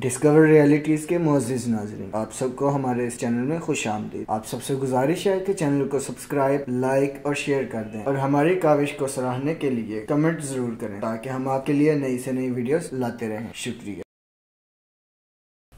discover realities के मोजिज़ नाजरीन आप सबको हमारे इस चैनल में खुश आमदी आप सबसे गुजारिश है कि चैनल को सब्सक्राइब लाइक और शेयर कर दें और हमारी काविश को सराहने के लिए कमेंट ज़रूर करें ताकि हम आपके लिए नई से नई वीडियोस लाते रहें शुक्रिया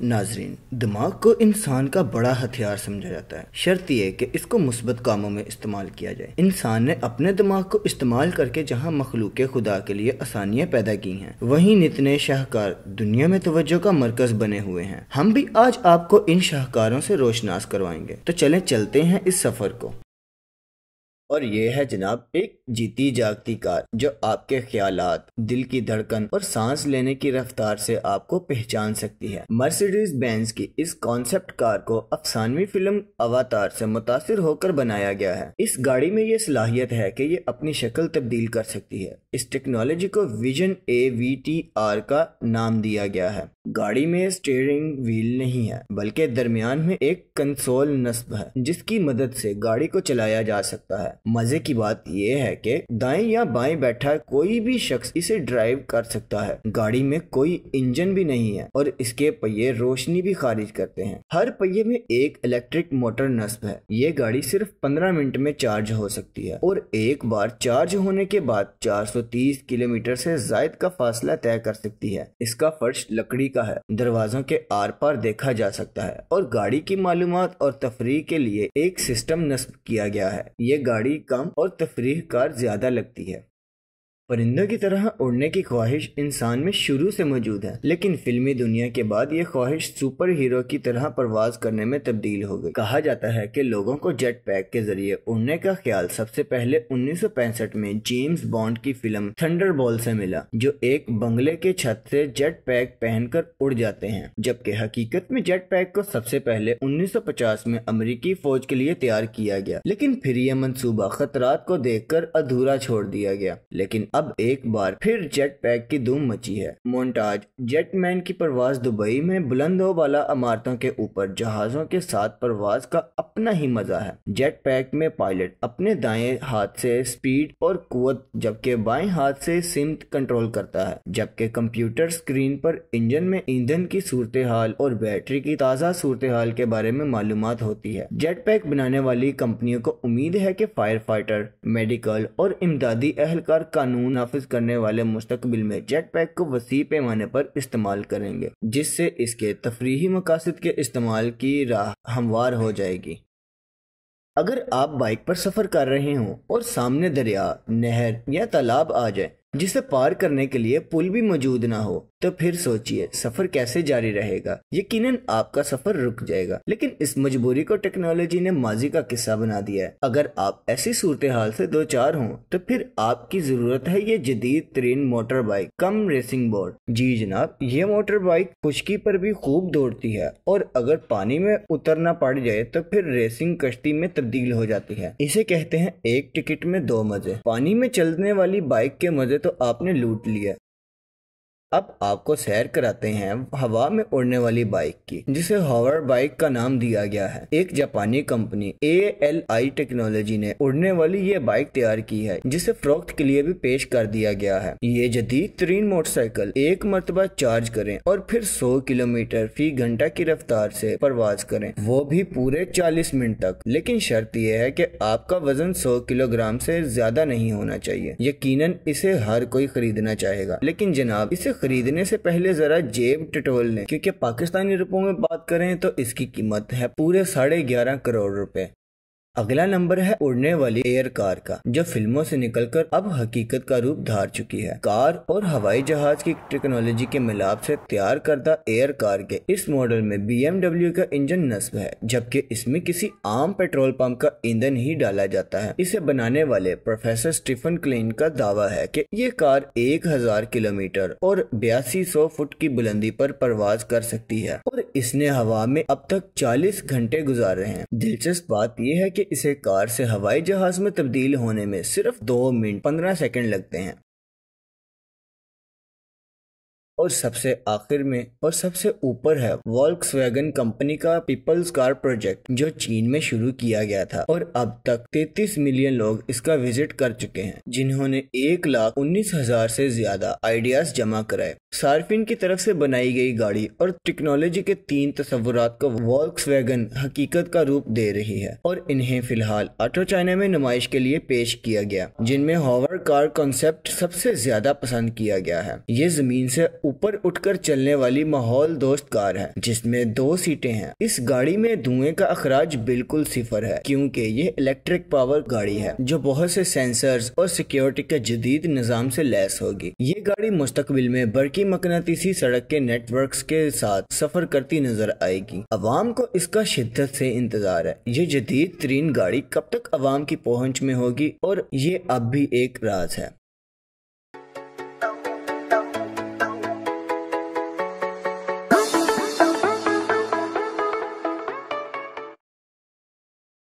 नाजरीन दिमाग को इंसान का बड़ा हथियार समझा जाता है शर्त यह कि इसको मुस्बत कामों में इस्तेमाल किया जाए इंसान ने अपने दिमाग को इस्तेमाल करके जहाँ मखलूक खुदा के लिए आसानियाँ पैदा की हैं वहीं नितने शाहकार दुनिया में तवज्जो का मरकज बने हुए हैं हम भी आज आपको इन शाहकारों से रोशनास करवाएंगे तो चले चलते हैं इस सफर को और ये है जनाब एक जीती जागती कार जो आपके ख्याल दिल की धड़कन और सांस लेने की रफ्तार से आपको पहचान सकती है मर्सिडीज बेंज की इस कॉन्सेप्ट कार को अफसानवी फिल्म अवतार से मुतासर होकर बनाया गया है इस गाड़ी में ये सलाहियत है कि ये अपनी शक्ल तब्दील कर सकती है इस टेक्नोलॉजी को vision A V T R का नाम दिया गया है गाड़ी में स्टेयरिंग व्हील नहीं है बल्कि दरमियान में एक कंसोल नस्ब है जिसकी मदद से गाड़ी को चलाया जा सकता है मजे की बात यह है कि दाएं या बाएं बैठा कोई भी शख्स इसे ड्राइव कर सकता है गाड़ी में कोई इंजन भी नहीं है और इसके पहिए रोशनी भी खारिज करते हैं हर पहिए में एक इलेक्ट्रिक मोटर नस्ब है ये गाड़ी सिर्फ 15 मिनट में चार्ज हो सकती है और एक बार चार्ज होने के बाद 430 किलोमीटर से जायद का फासला तय कर सकती है इसका फर्श लकड़ी का है दरवाजों के आर पार देखा जा सकता है और गाड़ी की मालूम और तफरी के लिए एक सिस्टम नस्ब किया गया है ये गाड़ी कम और तफरी कार ज्यादा लगती है परिंदों की तरह उड़ने की ख्वाहिश इंसान में शुरू से मौजूद है लेकिन फिल्मी दुनिया के बाद ये ख्वाहिश सुपर हीरो की तरह परवाज करने में तब्दील हो गई कहा जाता है कि लोगों को जेट पैक के जरिए उड़ने का ख्याल सबसे पहले 1965 में जेम्स बॉन्ड की फिल्म थंडरबॉल से मिला जो एक बंगले के छत से जेट पैक पहनकर उड़ जाते हैं जबकि हकीकत में जेट पैक को सबसे पहले उन्नीस में अमरीकी फौज के लिए तैयार किया गया लेकिन फिर यह मनसूबा खतरात को देख अधूरा छोड़ दिया गया लेकिन अब एक बार फिर जेट पैक की धूम मची है मोन्टाज जेट मैन की परवाज दुबई में बुलंदो वाला इमारतों के ऊपर जहाजों के साथ परवाज का अपना ही मजा है जेट पैक में पायलट अपने दाएं हाथ से स्पीड और कुत जबकि बाएं हाथ से सिमत कंट्रोल करता है जबकि कंप्यूटर स्क्रीन पर इंजन में ईंधन की सूरत हाल और बैटरी की ताज़ा सूरत हाल के बारे में मालूम होती है जेट पैक बनाने वाली कंपनियों को उम्मीद है की फायर फाइटर मेडिकल और इमदादी अहलकार कानून कानून नाफिज करने वाले मुस्तबिल में जेट पैक को वसी पैमाने पर इस्तेमाल करेंगे जिससे इसके तफरी मकासद के इस्तेमाल की राह हमवार हो जाएगी अगर आप बाइक पर सफ़र कर रहे हों और सामने दरिया नहर या तालाब आ जाए जिसे पार करने के लिए पुल भी मौजूद ना हो तो फिर सोचिए सफर कैसे जारी रहेगा यकीनन आपका सफर रुक जाएगा लेकिन इस मजबूरी को टेक्नोलॉजी ने माजी का किस्सा बना दिया है अगर आप ऐसी सूरत हाल से दो चार हों तो फिर आपकी जरूरत है ये जदीद तरीन motor bike cum racing board जी जनाब ये मोटर बाइक खुशकी पर भी खूब दौड़ती है और अगर पानी में उतरना पड़ जाए तो फिर रेसिंग कश्ती में तब्दील हो जाती है इसे कहते हैं एक टिकट में दो मजे पानी में चलने वाली बाइक के मजे तो आपने लूट लिया अब आपको सैर कराते हैं हवा में उड़ने वाली बाइक की जिसे हॉवर बाइक का नाम दिया गया है एक जापानी company A L I technology ने उड़ने वाली ये बाइक तैयार की है जिसे फरोख्त के लिए भी पेश कर दिया गया है ये जदीद तरीन मोटरसाइकिल एक मरतबा चार्ज करें और फिर सौ किलोमीटर फी घंटा की रफ्तार से परवाज करें वो भी पूरे चालीस मिनट तक लेकिन शर्त यह है की आपका वजन सौ किलोग्राम से ज्यादा नहीं होना चाहिए यकीनन इसे हर कोई खरीदना चाहेगा लेकिन जनाब इसे खरीदने से पहले जरा जेब टटोल लें क्योंकि पाकिस्तानी रुपयों में बात करें तो इसकी कीमत है पूरे साढ़े ग्यारह करोड़ रुपए अगला नंबर है उड़ने वाली एयर कार का जो फिल्मों से निकलकर अब हकीकत का रूप धार चुकी है कार और हवाई जहाज की टेक्नोलॉजी के मिलाप से तैयार करता एयर कार के इस मॉडल में बीएमडब्ल्यू का इंजन नस्ब है जबकि इसमें किसी आम पेट्रोल पंप का ईंधन ही डाला जाता है इसे बनाने वाले प्रोफेसर स्टीफन क्लेन का दावा है की ये कार एक हजार किलोमीटर और बयासी सौ फुट की बुलंदी पर परवाज कर सकती है और इसने हवा में अब तक चालीस घंटे गुजार रहे हैं दिलचस्प बात यह है की इसे कार से हवाई जहाज में तब्दील होने में सिर्फ दो मिनट पंद्रह सेकेंड लगते हैं और सबसे आखिर में और सबसे ऊपर है वॉल्क्स कंपनी का पीपल्स कार प्रोजेक्ट जो चीन में शुरू किया गया था और अब तक 33 मिलियन लोग इसका विजिट कर चुके हैं जिन्होंने एक लाख उन्नीस हजार से ज्यादा आइडियाज जमा कराए सार्फिन की तरफ से बनाई गई गाड़ी और टेक्नोलॉजी के तीन तस्वुरात को वॉल्क्स हकीकत का रूप दे रही है और इन्हें फिलहाल ऑटो चाइना में नुमाइश के लिए पेश किया गया जिनमें हॉवर कार कॉन्सेप्ट सबसे ज्यादा पसंद किया गया है ये जमीन से ऊपर उठकर चलने वाली माहौल दोस्त कार है जिसमें दो सीटें हैं इस गाड़ी में धुएं का अखराज बिल्कुल सिफर है क्योंकि यह इलेक्ट्रिक पावर गाड़ी है जो बहुत से सेंसर्स और सिक्योरिटी के जदीद निज़ाम से लैस होगी ये गाड़ी मुस्तकबिल में बरकी मकनातीसी सड़क के नेटवर्क के साथ सफर करती नजर आएगी अवाम को इसका शिद्दत से इंतजार है ये जदीद तरीन गाड़ी कब तक अवाम की पहुँच में होगी और ये अब भी एक राज है